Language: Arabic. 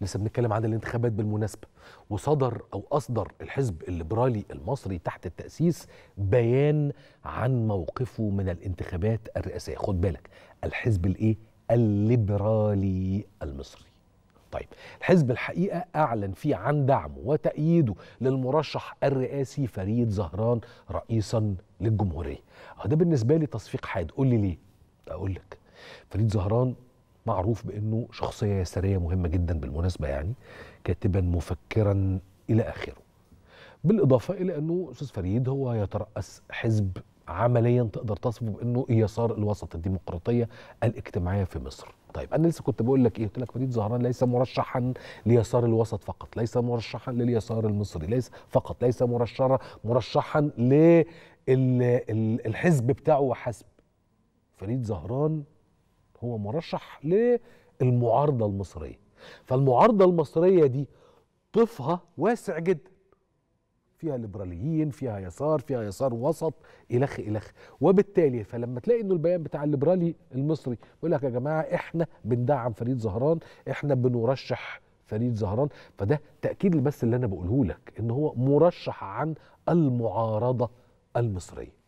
لسه بنتكلم عن الانتخابات بالمناسبه وصدر او اصدر الحزب الليبرالي المصري تحت التاسيس بيان عن موقفه من الانتخابات الرئاسيه خد بالك الحزب الايه الليبرالي المصري طيب الحزب الحقيقه اعلن فيه عن دعمه وتأييده للمرشح الرئاسي فريد زهران رئيسا للجمهوريه آه، ده بالنسبه لي تصفيق حاد قول لي ليه اقول لك فريد زهران معروف بانه شخصيه يساريه مهمه جدا بالمناسبه يعني كاتبا مفكرا الى اخره بالاضافه الى انه استاذ فريد هو يتراس حزب عمليا تقدر تصفه بانه يسار الوسط الديمقراطيه الاجتماعيه في مصر طيب انا لسه كنت بقول لك ايه قلت لك فريد زهران ليس مرشحا ليسار الوسط فقط ليس مرشحا لليسار المصري ليس فقط ليس مرشحا مرشحا للحزب بتاعه وحسب فريد زهران هو مرشح للمعارضه المصريه فالمعارضه المصريه دي طفها واسع جدا فيها ليبراليين فيها يسار فيها يسار وسط الخ الخ وبالتالي فلما تلاقي انه البيان بتاع الليبرالي المصري بيقول لك يا جماعه احنا بندعم فريد زهران احنا بنرشح فريد زهران فده تاكيد بس اللي انا بقوله لك ان هو مرشح عن المعارضه المصريه